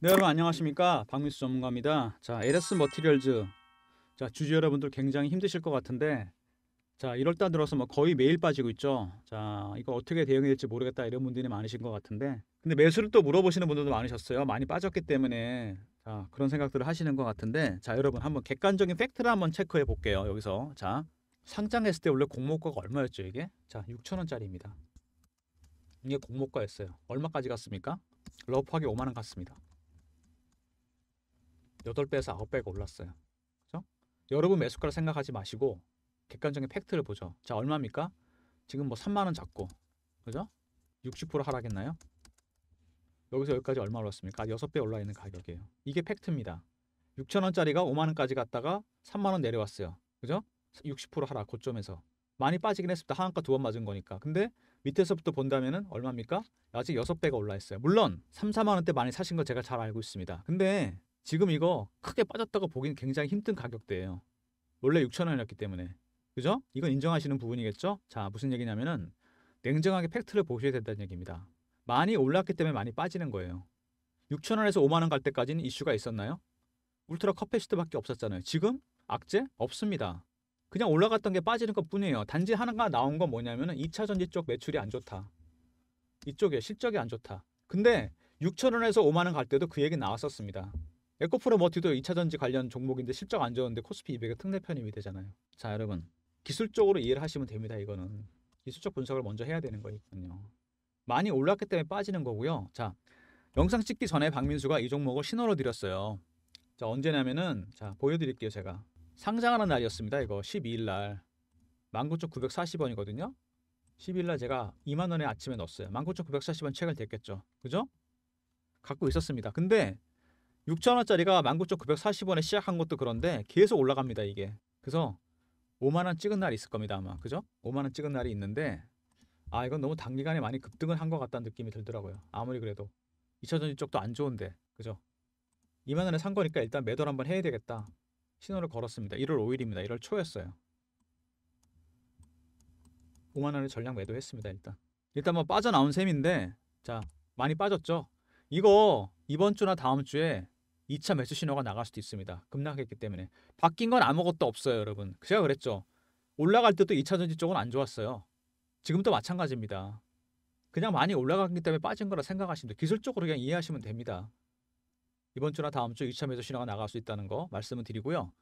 네 여러분 안녕하십니까 박민수 전문가입니다 자 LS 머티리얼즈 자 주주 여러분들 굉장히 힘드실 것 같은데 자 1월달 들어서 뭐 거의 매일 빠지고 있죠 자 이거 어떻게 대응해야 될지 모르겠다 이런 분들이 많으신 것 같은데 근데 매수를 또 물어보시는 분들도 많으셨어요 많이 빠졌기 때문에 자 그런 생각들을 하시는 것 같은데 자 여러분 한번 객관적인 팩트를 한번 체크해 볼게요 여기서 자 상장했을 때 원래 공모가가 얼마였죠 이게 자 6천원짜리입니다 이게 공모가였어요 얼마까지 갔습니까 러프하게 5만원 갔습니다 8배에서 9배가 올랐어요. 그죠? 여러분 매수가를 생각하지 마시고 객관적인 팩트를 보죠. 자, 얼마입니까? 지금 뭐 3만 원 잡고. 그죠? 60% 하락했나요? 여기서 여기까지 얼마 올랐습니까? 6배 올라 있는 가격이에요. 이게 팩트입니다. 6천원짜리가 5만원까지 갔다가 3만원 내려왔어요. 그죠? 60% 하락 고점에서. 많이 빠지긴 했습니다. 하한가 두 번 맞은 거니까. 근데 밑에서부터 본다면 얼마입니까? 아직 6배가 올라 있어요. 물론 3, 4만원대 많이 사신 거 제가 잘 알고 있습니다. 근데 지금 이거 크게 빠졌다고 보기는 굉장히 힘든 가격대예요. 원래 6천원이었기 때문에. 그죠? 이건 인정하시는 부분이겠죠? 자, 무슨 얘기냐면은 냉정하게 팩트를 보셔야 된다는 얘기입니다. 많이 올랐기 때문에 많이 빠지는 거예요. 6천원에서 5만원 갈 때까지는 이슈가 있었나요? 울트라 컵패시트밖에 없었잖아요. 지금 악재? 없습니다. 그냥 올라갔던 게 빠지는 것 뿐이에요. 단지 하나가 나온 건 뭐냐면은 2차 전지 쪽 매출이 안 좋다. 이쪽에 실적이 안 좋다. 근데 6천원에서 5만원 갈 때도 그 얘기 나왔었습니다. 에코프로머티도 뭐 2차전지 관련 종목인데 실적 안 좋은데 코스피 200의 특례 편입이 되잖아요. 자 여러분 기술적으로 이해를 하시면 됩니다. 이거는 기술적 분석을 먼저 해야 되는 거니까요. 많이 올랐기 때문에 빠지는 거고요. 자 영상 찍기 전에 박민수가 이 종목을 신호로 드렸어요. 자 언제냐면은 자 보여드릴게요 제가 상장하는 날이었습니다. 이거 12일 날 19,940원이거든요. 12일 날 제가 2만 원에 아침에 넣었어요. 19,940원 책을 됐겠죠. 그죠? 갖고 있었습니다. 근데 6천원짜리가 19,940원에 시작한 것도 그런데 계속 올라갑니다, 이게. 그래서 5만원 찍은 날이 있을 겁니다, 아마. 그죠? 5만원 찍은 날이 있는데 아, 이건 너무 단기간에 많이 급등을 한 것 같다는 느낌이 들더라고요. 아무리 그래도. 2차전지 쪽도 안 좋은데. 그죠? 2만원에 산 거니까 일단 매도를 한번 해야 되겠다. 신호를 걸었습니다. 1월 5일입니다. 1월 초였어요. 5만원을 전량 매도했습니다. 일단. 일단 뭐 빠져나온 셈인데 자 많이 빠졌죠. 이거 이번 주나 다음 주에 2차 매수 신호가 나갈 수도 있습니다. 급락했기 때문에. 바뀐 건 아무것도 없어요, 여러분. 제가 그랬죠. 올라갈 때도 2차 전지 쪽은 안 좋았어요. 지금도 마찬가지입니다. 그냥 많이 올라갔기 때문에 빠진 거라 생각하시면 돼요. 기술적으로 그냥 이해하시면 됩니다. 이번 주나 다음 주 2차 매수 신호가 나갈 수 있다는 거 말씀을 드리고요.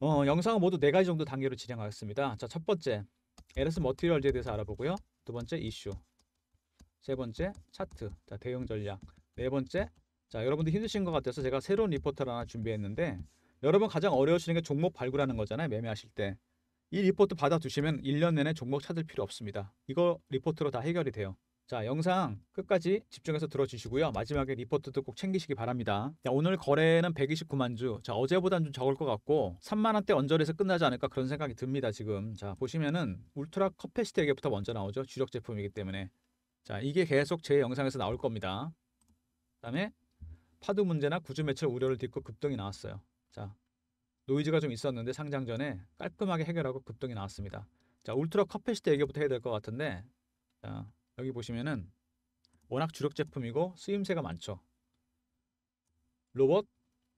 어, 영상은 모두 4 가지 정도 단계로 진행하겠습니다. 자, 첫 번째, LS 머티리얼즈에 대해서 알아보고요. 두 번째, 이슈. 세 번째, 차트. 자, 대응 전략. 네 번째, 자, 여러분들 힘드신 것 같아서 제가 새로운 리포트를 하나 준비했는데 여러분 가장 어려우시는 게 종목 발굴하는 거잖아요. 매매하실 때. 이 리포트 받아두시면 1년 내내 종목 찾을 필요 없습니다. 이거 리포트로 다 해결이 돼요. 자, 영상 끝까지 집중해서 들어주시고요. 마지막에 리포트도 꼭 챙기시기 바랍니다. 자, 오늘 거래는 129만 주. 자, 어제보단 좀 적을 것 같고 3만 원대 언저리에서 끝나지 않을까 그런 생각이 듭니다. 지금 자 보시면은 울트라 커패시티 에게부터 먼저 나오죠. 주력 제품이기 때문에 자 이게 계속 제 영상에서 나올 겁니다. 그다음에 파도 문제나 구조 매체 우려를 딛고 급등이 나왔어요. 자, 노이즈가 좀 있었는데 상장 전에 깔끔하게 해결하고 급등이 나왔습니다. 자, 울트라 커패시트 얘기부터 해야 될 것 같은데 자, 여기 보시면은 워낙 주력 제품이고 쓰임새가 많죠. 로봇,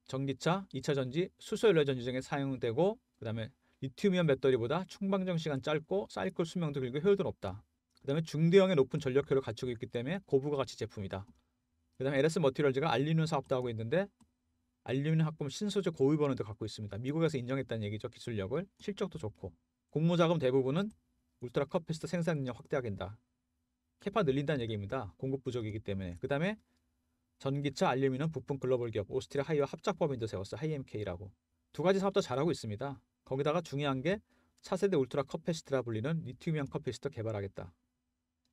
전기차, 2차 전지, 수소연료 전지 등에 사용되고 그다음에 리튬이온 배터리보다 충방정 시간 짧고 사이클 수명도 길고 효율도 높다. 그다음에 중대형의 높은 전력효율을 갖추고 있기 때문에 고부가가치 제품이다. 그다음 에 LS 머티리얼즈가 알리눈 사업도 하고 있는데 알리눈 합금 신소재 고위 번호도 갖고 있습니다. 미국에서 인정했다는 얘기죠. 기술력을 실적도 좋고 공모 자금 대부분은 울트라 컵패스트 생산 능력 확대하겠다. 캐파 늘린다는 얘기입니다. 공급 부족이기 때문에. 그다음에 전기차 알루미늄 부품 글로벌 기업 오스트리아 하이와 합작법인도 세웠어. 하이MK라고. 두 가지 사업도 잘하고 있습니다. 거기다가 중요한 게 차세대 울트라 컵패스트라 불리는 리튬이온 컵패스트 개발하겠다.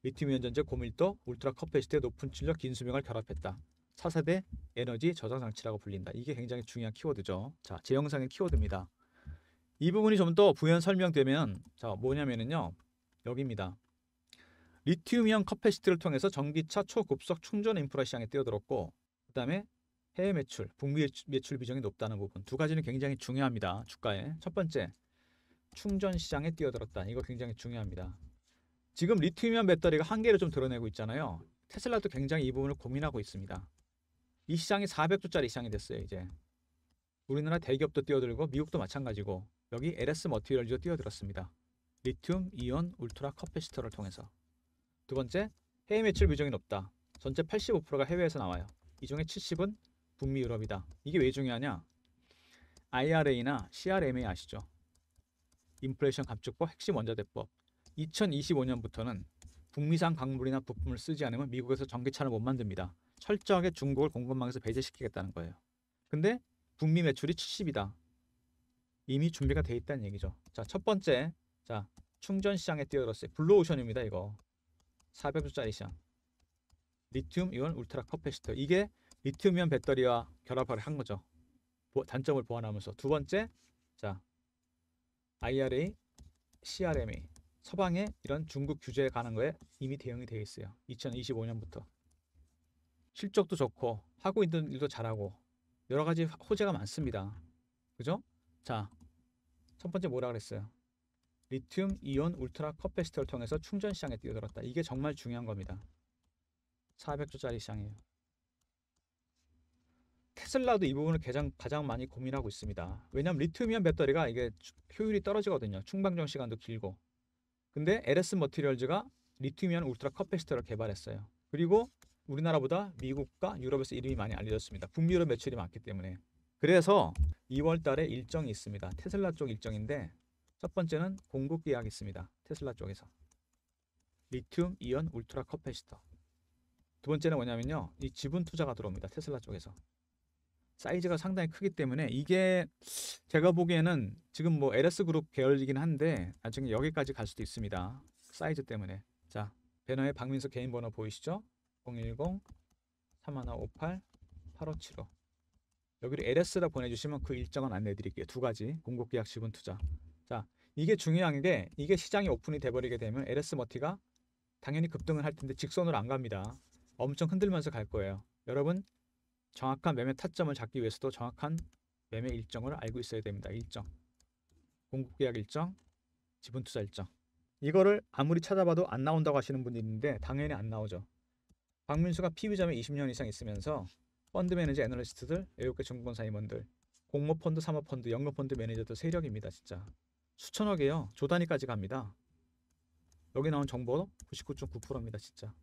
리튬이온 전제 고밀도 울트라 컴패시트의 높은 출력 긴 수명을 결합했다. 4세대 에너지 저장 장치라고 불린다. 이게 굉장히 중요한 키워드죠. 자, 제 영상의 키워드입니다. 이 부분이 좀 더 부연 설명되면 자, 뭐냐면은요. 여기입니다. 리튬이온 커패시트를 통해서 전기차 초급속 충전 인프라 시장에 뛰어들었고 그다음에 해외 매출, 북미 매출 비중이 높다는 부분 두 가지는 굉장히 중요합니다. 주가에 첫 번째 충전 시장에 뛰어들었다. 이거 굉장히 중요합니다. 지금 리튬이온 배터리가 한계를 좀 드러내고 있잖아요. 테슬라도 굉장히 이 부분을 고민하고 있습니다. 이 시장이 400조짜리 시장이 됐어요. 이제 우리나라 대기업도 뛰어들고 미국도 마찬가지고 여기 LS 머티리얼즈도 뛰어들었습니다. 리튬 이온 울트라 커패시터를 통해서 두 번째 해외 매출 비중이 높다. 전체 85%가 해외에서 나와요. 이 중에 70은 북미 유럽이다. 이게 왜 중요하냐? IRA나 CRMA 아시죠? 인플레이션 감축법 핵심 원자대법 2025년부터는 북미산 강물이나 부품을 쓰지 않으면 미국에서 전기차를 못 만듭니다. 철저하게 중국을 공급망에서 배제시키겠다는 거예요. 근데 북미 매출이 70이다. 이미 준비가 돼 있다는 얘기죠. 자, 첫 번째. 자, 충전 시장에 뛰어들었어요. 블루오션입니다, 이거. 400주짜리 시장. 리튬 이온 울트라 커패시터. 이게 리튬 이온 배터리와 결합을 한 거죠. 단점을 보완하면서 두 번째. 자, IRA, CRMA. 서방의 이런 중국 규제에 관한 거에 이미 대응이 되어 있어요. 2025년부터. 실적도 좋고 하고 있는 일도 잘하고 여러 가지 호재가 많습니다. 그죠? 자, 첫 번째 뭐라 그랬어요? 리튬 이온 울트라 컵페스티를 통해서 충전 시장에 뛰어들었다. 이게 정말 중요한 겁니다. 400조짜리 시장이에요. 테슬라도 이 부분을 가장, 가장 많이 고민하고 있습니다. 왜냐하면 리튬이온 배터리가 이게 효율이 떨어지거든요. 충방정 시간도 길고 근데 LS 머티리얼즈가 리튬이온 울트라 커패시터를 개발했어요. 그리고 우리나라보다 미국과 유럽에서 이름이 많이 알려졌습니다. 북유럽 매출이 많기 때문에. 그래서 2월 달에 일정이 있습니다. 테슬라 쪽 일정인데 첫 번째는 공급 계약이 있습니다. 테슬라 쪽에서. 리튬 이온 울트라 커패시터. 두 번째는 뭐냐면요. 이 지분 투자가 들어옵니다. 테슬라 쪽에서. 사이즈가 상당히 크기 때문에 이게 제가 보기에는 지금 뭐 LS 그룹 계열이긴 한데 나중에 여기까지 갈 수도 있습니다. 사이즈 때문에. 자, 배너에 박민석 개인 번호 보이시죠? 010 3158 8575. 여기를 LS라 보내주시면 그 일정은 안내 드릴게요. 두 가지. 공급계약 지분 투자. 자, 이게 중요한 게 이게 시장이 오픈이 돼버리게 되면 LS 머티가 당연히 급등을 할 텐데 직선으로 안 갑니다. 엄청 흔들면서 갈 거예요. 여러분 정확한 매매 타점을 잡기 위해서도 정확한 매매 일정을 알고 있어야 됩니다. 일정. 공급계약 일정, 지분투자 일정. 이거를 아무리 찾아봐도 안 나온다고 하시는 분이 있는데 당연히 안 나오죠. 박민수가 피비자매 20년 이상 있으면서 펀드 매니저 애널리스트들, 외국계 증권사 임원들, 공모펀드, 사모펀드, 연금펀드 매니저들 세력입니다. 진짜. 수천억이에요. 조단위까지 갑니다. 여기 나온 정보 99.9%입니다. 진짜.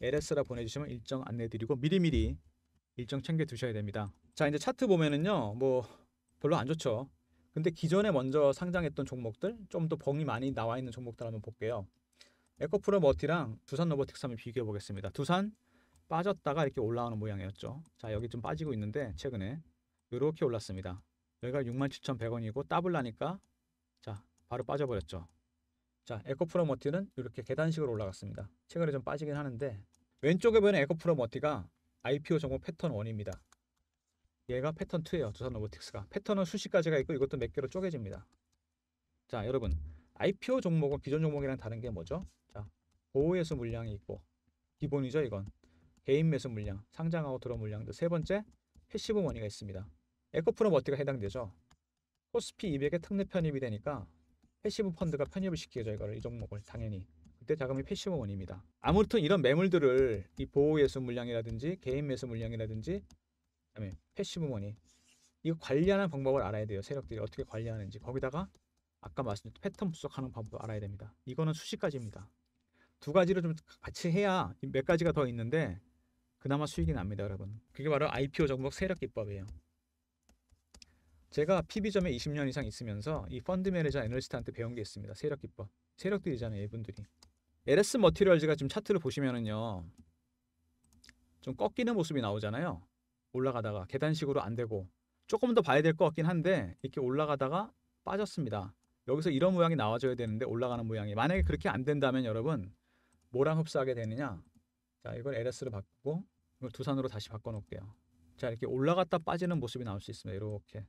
LS라 보내주시면 일정 안내드리고 미리미리 일정 챙겨 두셔야 됩니다. 자 이제 차트 보면은요 뭐 별로 안 좋죠. 근데 기존에 먼저 상장했던 종목들 좀더 봉이 많이 나와 있는 종목들 한번 볼게요. 에코프로 머티랑 두산 로보틱스 한번 비교해 보겠습니다. 두산 빠졌다가 이렇게 올라오는 모양이었죠. 자 여기 좀 빠지고 있는데 최근에 이렇게 올랐습니다. 여기가 67,100원이고 더블 나니까 자 바로 빠져버렸죠. 자 에코프로 머티는 이렇게 계단식으로 올라갔습니다. 최근에 좀 빠지긴 하는데 왼쪽에 보이는 에코프로 머티가 IPO 정보 패턴 1입니다. 얘가 패턴 2예요. 두산 로보틱스가. 패턴은 수십 가지가 있고 이것도 몇 개로 쪼개집니다. 자, 여러분. IPO 종목은 기존 종목이랑 다른 게 뭐죠? 자, 보호에서 물량이 있고 기본이죠, 이건. 개인 매수 물량, 상장 하고 들어 온 물량도 세 번째 패시브 머니가 있습니다. 에코프로 머티가 해당되죠. 코스피 200에 특례 편입이 되니까 패시브 펀드가 편입을 시키죠, 이거를 이 종목을 당연히. 때 자금이 패시브원입니다. 아무튼 이런 매물들을 이 보호예수 물량이라든지 개인 매수 물량이라든지 그다음에 패시브머이 이거 관리하는 방법을 알아야 돼요. 세력들이 어떻게 관리하는지 거기다가 아까 말씀드린 패턴 분석하는 방법도 알아야 됩니다. 이거는 수시까지입니다두 가지를 좀 같이 해야 몇 가지가 더 있는데 그나마 수익이 납니다, 여러분. 그게 바로 IPO 종목 세력 기법이에요. 제가 PB점에 20년 이상 있으면서 이 펀드 매니저 애널리스트한테 배운 게 있습니다. 세력 기법. 세력들이잖아요, 이분들이. LS 머티리얼즈가 지금 차트를 보시면은요. 좀 꺾이는 모습이 나오잖아요. 올라가다가 계단식으로 안 되고 조금 더 봐야 될 것 같긴 한데 이렇게 올라가다가 빠졌습니다. 여기서 이런 모양이 나와줘야 되는데 올라가는 모양이 만약에 그렇게 안 된다면 여러분 뭐랑 흡수하게 되느냐? 자, 이걸 LS로 바꾸고 이걸 두산으로 다시 바꿔 놓을게요. 자, 이렇게 올라갔다 빠지는 모습이 나올 수 있습니다. 이렇게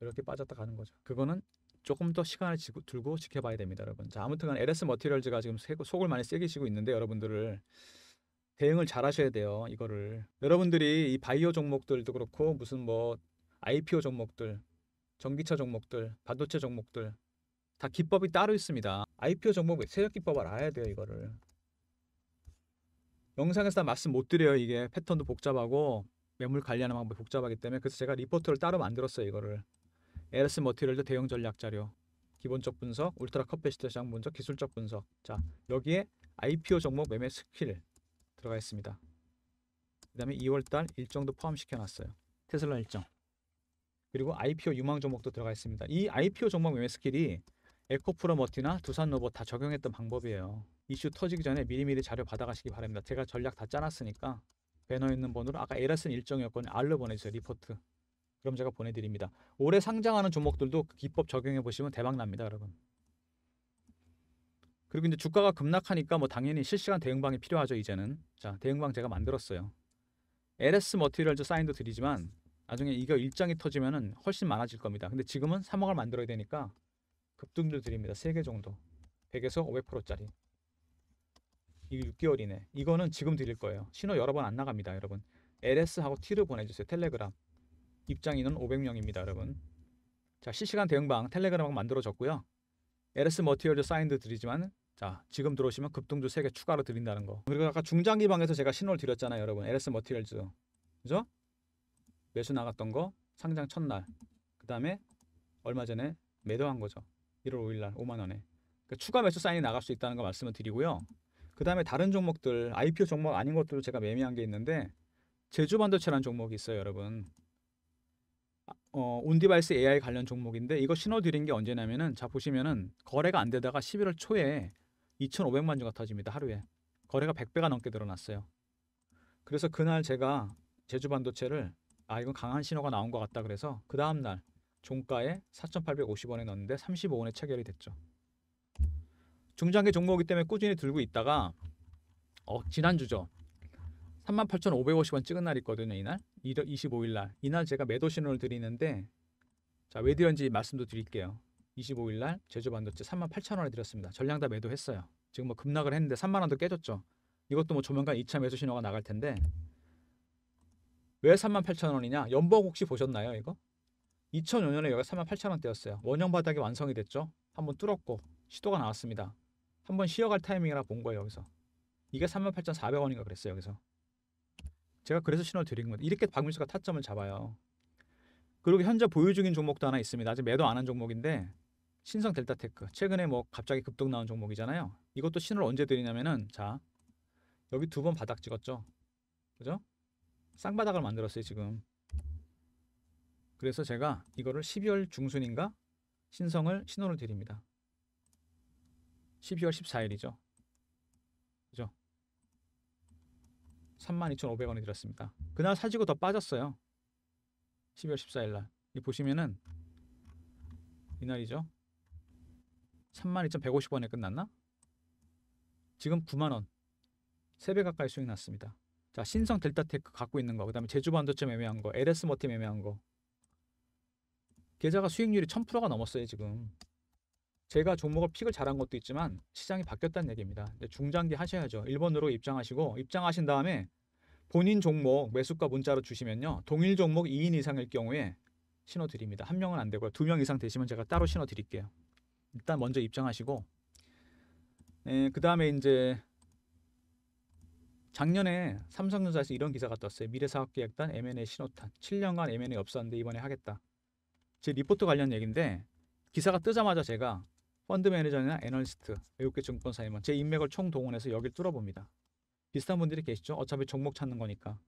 이렇게 빠졌다 가는 거죠. 그거는 조금 더 시간을 지고, 들고 지켜봐야 됩니다, 여러분. 자, 아무튼간 LS 머티리얼즈가 지금 속을 많이 세게 시고 있는데 여러분들을 대응을 잘 하셔야 돼요. 이거를 여러분들이 이 바이오 종목들도 그렇고 무슨 뭐 IPO 종목들, 전기차 종목들, 반도체 종목들 다 기법이 따로 있습니다. IPO 종목 세력 기법을 알아야 돼요. 이거를 영상에서 다 말씀 못 드려요. 이게 패턴도 복잡하고 매물 관리하는 방법이 복잡하기 때문에 그래서 제가 리포트를 따로 만들었어요. 이거를 에러스 머티리얼드 대형 전략 자료 기본적 분석, 울트라 컵페시터 시장 분석, 기술적 분석 자 여기에 IPO 종목 매매 스킬 들어가 있습니다 그 다음에 2월달 일정도 포함시켜놨어요 테슬라 일정 그리고 IPO 유망 종목도 들어가 있습니다 이 IPO 종목 매매 스킬이 에코프로 머티나 두산 로봇 다 적용했던 방법이에요 이슈 터지기 전에 미리미리 자료 받아가시기 바랍니다 제가 전략 다 짜놨으니까 배너 있는 번호로 아까 에라슨 일정이었거든요 R로 보내주세요 리포트 그럼 제가 보내드립니다. 올해 상장하는 종목들도 그 기법 적용해 보시면 대박납니다, 여러분. 그리고 이제 주가가 급락하니까 뭐 당연히 실시간 대응방이 필요하죠, 이제는. 자, 대응방 제가 만들었어요. LS 머티리얼즈 사인도 드리지만 나중에 이거 일장이 터지면은 훨씬 많아질 겁니다. 근데 지금은 3억을 만들어야 되니까 급등도 드립니다. 3개 정도. 100에서 500%짜리. 이게 6개월이네. 이거는 지금 드릴 거예요. 신호 여러 번 안 나갑니다, 여러분. LS하고 T를 보내주세요. 텔레그램. 입장인은 500명입니다, 여러분. 자, 실시간 대응방 텔레그램 만들어졌고요. LS 머티얼즈 사인도 드리지만 자, 지금 들어오시면 급등주 3개 추가로 드린다는 거. 그리고 아까 중장기 방에서 제가 신호를 드렸잖아요, 여러분. LS 머티얼즈 그죠? 매수 나갔던 거 상장 첫날. 그다음에 얼마 전에 매도한 거죠. 1월 5일 날 5만 원에. 그러니까 추가 매수 사인이 나갈 수 있다는 거 말씀을 드리고요. 그다음에 다른 종목들 IPO 종목 아닌 것들도 제가 매매한 게 있는데 제주 반도체라는 종목이 있어요, 여러분. 어, 온디바이스 AI 관련 종목인데 이거 신호 드린 게 언제냐면은 자 보시면은 거래가 안 되다가 11월 초에 2,500만 주가 터집니다 하루에 거래가 100배가 넘게 늘어났어요. 그래서 그날 제가 제주 반도체를 아 이건 강한 신호가 나온 것 같다 그래서 그 다음 날 종가에 4,850원에 넣었는데 35원에 체결이 됐죠. 중장기 종목이기 때문에 꾸준히 들고 있다가 어, 지난주죠. 38,550원 찍은 날 있거든요 이날 25일 날 이날 제가 매도 신호를 드리는데 자, 왜드렸지 말씀도 드릴게요. 25일 날 제주 반도체 38,000원에 드렸습니다. 전량 다 매도했어요. 지금 뭐 급락을 했는데 3만 원도 깨졌죠. 이것도 뭐 조만간 2차 매수 신호가 나갈 텐데 왜 38,000원이냐? 연봉 혹시 보셨나요, 이거? 2005년에 여기가 38,000원대였어요. 원형 바닥이 완성이 됐죠. 한번 뚫었고 시도가 나왔습니다. 한번 쉬어갈 타이밍이라 본 거예요, 여기서. 이게 38,400원인가 그랬어요, 여기서. 제가 그래서 신호를 드린 겁니다. 이렇게 박민수가 타점을 잡아요. 그리고 현재 보유 중인 종목도 하나 있습니다. 아직 매도 안 한 종목인데 신성 델타테크 최근에 뭐 갑자기 급등 나온 종목이잖아요. 이것도 신호를 언제 드리냐면은 자 여기 두 번 바닥 찍었죠. 그죠? 쌍바닥을 만들었어요 지금. 그래서 제가 이거를 12월 중순인가 신성을 신호를 드립니다. 12월 14일이죠. 32,500원에 들었습니다 그날 사지고 더 빠졌어요. 12월 14일 날. 이 보시면은 이날이죠. 32,150원에 끝났나? 지금 9만 원. 3배 가까이 수익 났습니다. 자, 신성 델타테크 갖고 있는 거, 그다음에 제주 반도점 매매한 거, LS 머티 매매한 거. 계좌가 수익률이 1000%가 넘었어요, 지금. 제가 종목을 픽을 잘한 것도 있지만 시장이 바뀌었다는 얘기입니다. 중장기 하셔야죠. 1번으로 입장하시고 입장하신 다음에 본인 종목 매수가 문자로 주시면요. 동일 종목 2인 이상일 경우에 신호 드립니다. 한 명은 안 되고요. 두 명 이상 되시면 제가 따로 신호 드릴게요. 일단 먼저 입장하시고 예, 그다음에 이제 작년에 삼성전자에서 이런 기사가 떴어요. 미래사업계획단 M&A 신호탄. 7년간 M&A 없었는데 이번에 하겠다. 제 리포트 관련 얘기인데 기사가 뜨자마자 제가 펀드 매니저나 애널리스트, 외국계 증권사 임원, 제 인맥을 총동원해서 여길 뚫어봅니다. 비슷한 분들이 계시죠. 어차피 종목 찾는 거니까.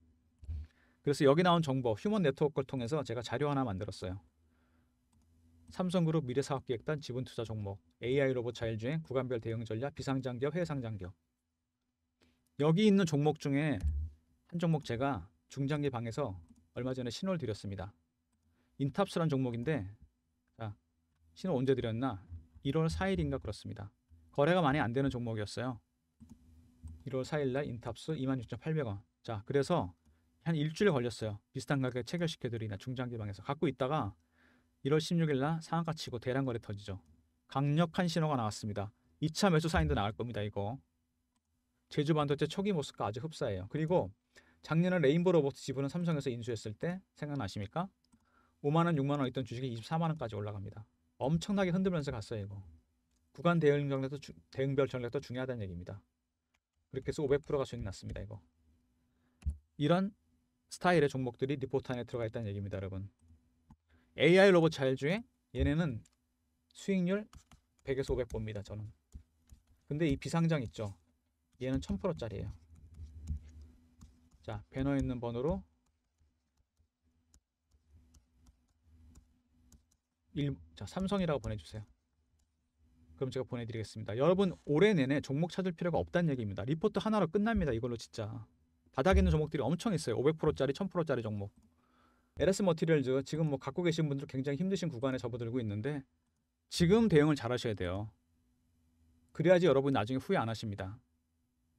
그래서 여기 나온 정보 휴먼 네트워크를 통해서 제가 자료 하나 만들었어요. 삼성그룹 미래사업기획단 지분투자 종목 AI 로봇 자율주행 구간별 대응 전략 비상장기업 해상장기업 여기 있는 종목 중에 한 종목 제가 중장기 방에서 얼마 전에 신호를 드렸습니다. 인탑스라는 종목인데 자, 신호 언제 드렸나? 1월 4일인가 그렇습니다. 거래가 많이 안 되는 종목이었어요. 1월 4일날 인탑수 26,800원. 자, 그래서 한 일주일 걸렸어요. 비슷한 가격에 체결시켜드리나 중장기방에서 갖고 있다가 1월 16일날 상한가 치고 대량 거래 터지죠. 강력한 신호가 나왔습니다. 2차 매수 사인도 나올 겁니다. 이거. 제주 반도체 초기 모습과 아주 흡사해요. 그리고 작년에 레인보 로봇 지분은 삼성에서 인수했을 때 생각나십니까? 5만원, 6만원 있던 주식이 24만원까지 올라갑니다. 엄청나게 흔들면서 갔어요. 이거. 구간 대응 전략도, 대응별 전략도 중요하다는 얘기입니다. 그렇게 해서 500%가 수익 났습니다. 이거. 이런 스타일의 종목들이 리포트 안에 들어가 있다는 얘기입니다, 여러분. AI 로봇 잘 중에 얘네는 수익률 100에서 500 봅니다, 저는. 근데 이 비상장 있죠. 얘는 1000%짜리예요. 자, 배너 있는 번호로 1, 자, 삼성이라고 보내 주세요. 그럼 제가 보내드리겠습니다. 여러분 올해 내내 종목 찾을 필요가 없다는 얘기입니다. 리포트 하나로 끝납니다. 이걸로 진짜 바닥에 있는 종목들이 엄청 있어요. 500%짜리, 1000%짜리 종목. LS 머티리얼즈 지금 뭐 갖고 계신 분들 굉장히 힘드신 구간에 접어들고 있는데 지금 대응을 잘 하셔야 돼요. 그래야지 여러분 나중에 후회 안 하십니다.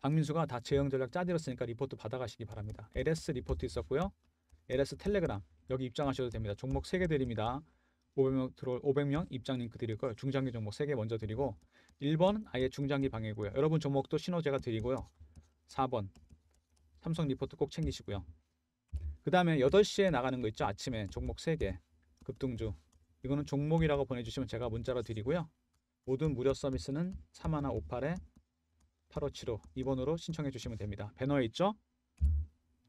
박민수가 다제형 전략 짜드렸으니까 리포트 받아가시기 바랍니다. LS 리포트 있었고요. LS 텔레그램 여기 입장하셔도 됩니다. 종목 3개 드립니다. 500명 들어올 500명 입장 링크 그 드릴 거예요. 중장기 종목 3개 먼저 드리고 1번 아예 중장기 방해고요. 여러분 종목도 신호 제가 드리고요. 4번 삼성 리포트 꼭 챙기시고요. 그 다음에 8시에 나가는 거 있죠. 아침에 종목 3개 급등주 이거는 종목이라고 보내주시면 제가 문자로 드리고요. 모든 무료 서비스는 3158에 8575 2번으로 신청해 주시면 됩니다. 배너에 있죠?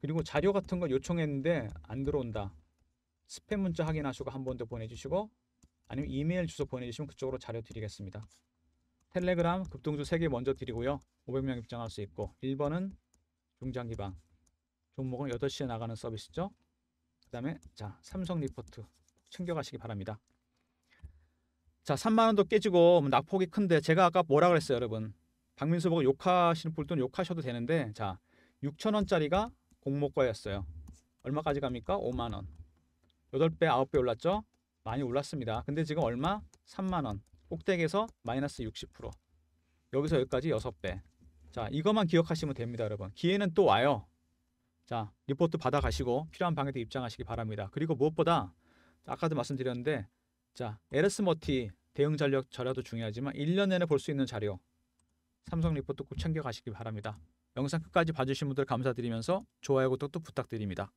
그리고 자료 같은 거 요청했는데 안 들어온다. 스팸 문자 확인하시고 한 번 더 보내주시고 아니면 이메일 주소 보내주시면 그쪽으로 자료 드리겠습니다. 텔레그램 급등주 3개 먼저 드리고요. 500명 입장할 수 있고 1번은 중장기방 종목은 8시에 나가는 서비스죠. 그 다음에 자 삼성 리포트 챙겨가시기 바랍니다. 자 3만원도 깨지고 뭐 낙폭이 큰데 제가 아까 뭐라 그랬어요 여러분. 박민수 보고 욕하시는 분들은 욕하셔도 되는데 자 6천원짜리가 공모가였어요. 얼마까지 갑니까? 5만원. 8배, 9배 올랐죠? 많이 올랐습니다. 근데 지금 얼마? 3만원. 꼭대기에서 마이너스 60%. 여기서 여기까지 6배. 자, 이것만 기억하시면 됩니다, 여러분. 기회는 또 와요. 자, 리포트 받아가시고 필요한 방에 대 입장하시기 바랍니다. 그리고 무엇보다 아까도 말씀드렸는데 자, 에르스머티 대응 전력 자료도 중요하지만 1년 내내 볼 수 있는 자료 삼성 리포트 꼭 챙겨 가시기 바랍니다. 영상 끝까지 봐주신 분들 감사드리면서 좋아요 구독도 부탁드립니다.